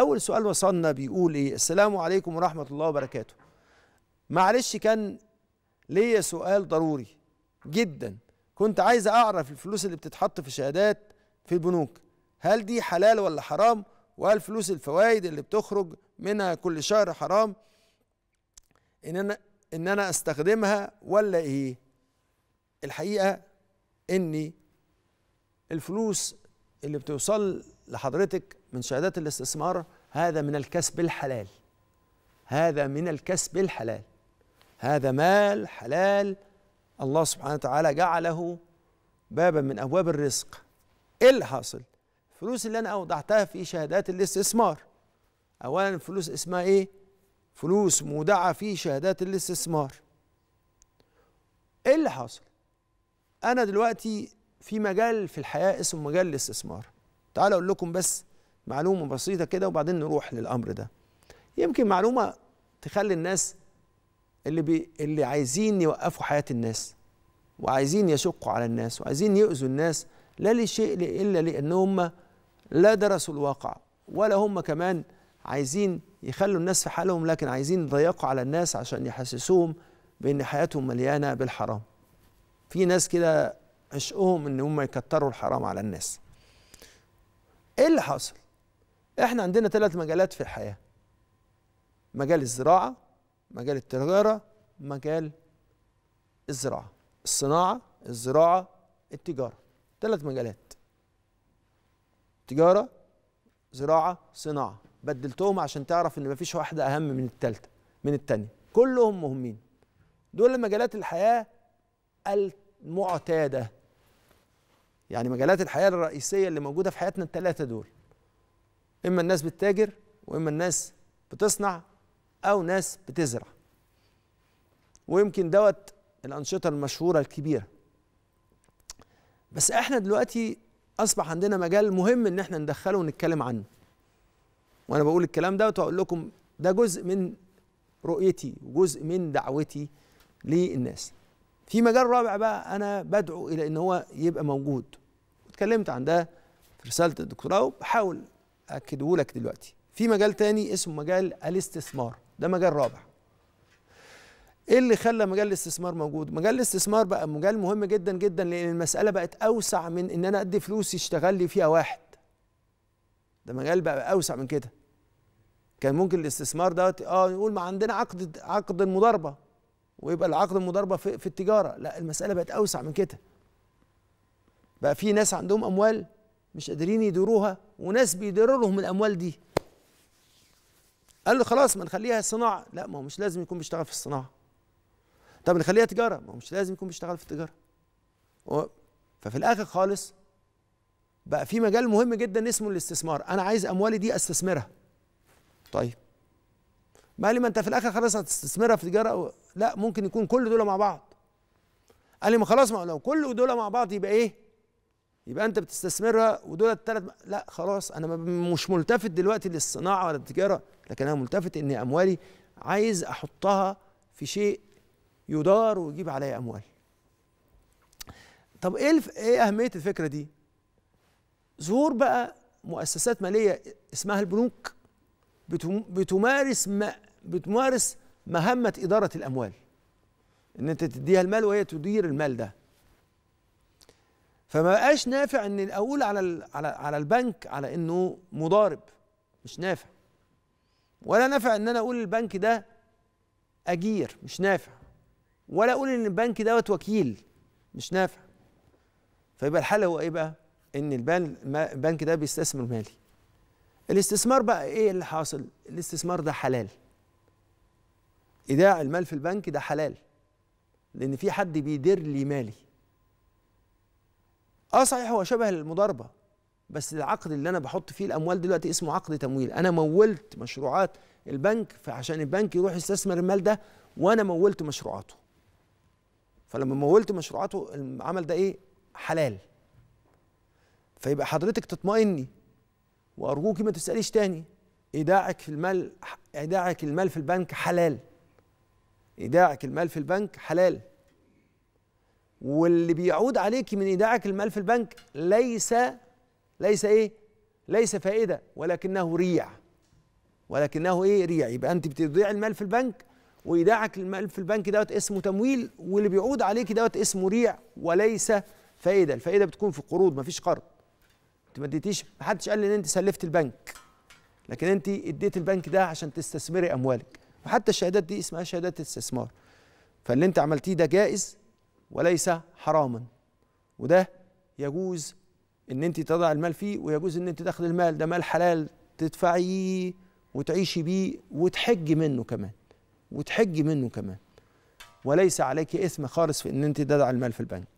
اول سؤال وصلنا بيقول ايه السلام عليكم ورحمه الله وبركاته معلش كان ليا سؤال ضروري جدا كنت عايز اعرف الفلوس اللي بتتحط في شهادات في البنوك هل دي حلال ولا حرام وهل فلوس الفوائد اللي بتخرج منها كل شهر حرام ان انا ان انا استخدمها ولا ايه الحقيقه اني الفلوس اللي بتوصل لحضرتك من شهادات الاستثمار هذا من الكسب الحلال هذا من الكسب الحلال هذا مال حلال الله سبحانه وتعالى جعله بابا من ابواب الرزق ايه اللي حاصل الفلوس اللي انا اودعتها في شهادات الاستثمار اولا فلوس اسمها ايه فلوس مودعه في شهادات الاستثمار ايه اللي حاصل انا دلوقتي في مجال في الحياه اسمه مجال الاستثمار تعال اقول لكم بس معلومه بسيطه كده وبعدين نروح للامر ده يمكن معلومه تخلي الناس اللي بي اللي عايزين يوقفوا حياه الناس وعايزين يشقوا على الناس وعايزين يؤذوا الناس لا لشيء الا لان هم لا درسوا الواقع ولا هم كمان عايزين يخلوا الناس في حالهم لكن عايزين يضيقوا على الناس عشان يحسسوهم بان حياتهم مليانه بالحرام في ناس كده عشقهم ان هم يكتروا الحرام على الناس ايه اللي حصل احنا عندنا ثلاث مجالات في الحياه مجال الزراعه مجال التجاره مجال الزراعه الصناعه الزراعه التجاره ثلاث مجالات تجاره زراعه صناعه بدلتهم عشان تعرف ان مفيش واحده اهم من الثالثه من الثانيه كلهم مهمين دول مجالات الحياه المعتاده يعني مجالات الحياه الرئيسيه اللي موجوده في حياتنا الثلاثه دول اما الناس بتتاجر واما الناس بتصنع او ناس بتزرع ويمكن دوت الانشطه المشهوره الكبيره بس احنا دلوقتي اصبح عندنا مجال مهم ان احنا ندخله ونتكلم عنه وانا بقول الكلام دوت واقول لكم ده جزء من رؤيتي وجزء من دعوتي للناس في مجال رابع بقى انا بدعو الى ان هو يبقى موجود اتكلمت عن ده في رساله الدكتوراه وبحاول اكده لك دلوقتي في مجال تاني اسمه مجال الاستثمار ده مجال رابع ايه اللي خلى مجال الاستثمار موجود مجال الاستثمار بقى مجال مهم جدا جدا لان المساله بقت اوسع من ان انا ادي فلوس يشتغل لي فيها واحد ده مجال بقى اوسع من كده كان ممكن الاستثمار دوت اه نقول ما عندنا عقد عقد المضاربه ويبقى العقد المضاربه في, في التجاره لا المساله بقت اوسع من كده بقى في ناس عندهم اموال مش قادرين يديروها وناس بيديروا لهم الاموال دي قال خلاص ما نخليها صناعه لا ما هو مش لازم يكون بيشتغل في الصناعه طب نخليها تجاره ما هو مش لازم يكون بيشتغل في التجاره ففي الاخر خالص بقى في مجال مهم جدا اسمه الاستثمار انا عايز اموالي دي استثمرها طيب ما لي ما انت في الاخر خلاص هتستثمرها في تجاره لا ممكن يكون كل دول مع بعض قال لي ما خلاص ما لو كل دول مع بعض يبقى ايه يبقى انت بتستثمرها ودول الثلاث لا خلاص انا مش ملتفت دلوقتي للصناعه ولا التجاره لكن انا ملتفت ان اموالي عايز احطها في شيء يدار ويجيب عليا اموال طب ايه الف... ايه اهميه الفكره دي ظهور بقى مؤسسات ماليه اسمها البنوك بتم... بتمارس ما... بتمارس مهمه اداره الاموال ان انت تديها المال وهي تدير المال ده فما بقاش نافع ان اقول على على على البنك على انه مضارب مش نافع ولا نافع ان انا اقول البنك ده اجير مش نافع ولا اقول ان البنك دوت وكيل مش نافع فيبقى الحل هو ايه بقى ان البنك ده بيستثمر مالي الاستثمار بقى ايه اللي حاصل الاستثمار ده حلال ايداع المال في البنك ده حلال لان في حد بيدير لي مالي اه صحيح هو شبه المضاربه بس العقد اللي انا بحط فيه الاموال دلوقتي اسمه عقد تمويل انا مولت مشروعات البنك فعشان البنك يروح يستثمر المال ده وانا مولت مشروعاته فلما مولت مشروعاته العمل ده ايه حلال فيبقى حضرتك تطمئني وارجوكي ما تساليش تاني ايداعك في المال ايداعك المال في البنك حلال ايداعك المال في البنك حلال واللي بيعود عليك من ايداعك المال في البنك ليس ليس ايه ليس فائده ولكنه ريع ولكنه ايه ريع يبقى انت بتضيع المال في البنك وايداعك المال في البنك دوت اسمه تمويل واللي بيعود عليك دوت اسمه ريع وليس فائده الفائده بتكون في القروض فيش قرض انت ما اديتيش ما حدش قال ان انت سلفت البنك لكن انت اديت البنك ده عشان تستثمري اموالك وحتى الشهادات دي اسمها شهادات استثمار فاللي انت عملتيه ده جائز وليس حراما وده يجوز ان انت تضع المال فيه ويجوز ان انت تاخد المال ده مال حلال تدفعيه وتعيشي بيه وتحجي منه كمان وتحجي منه كمان وليس عليك اثم خالص في ان انت تضع المال في البنك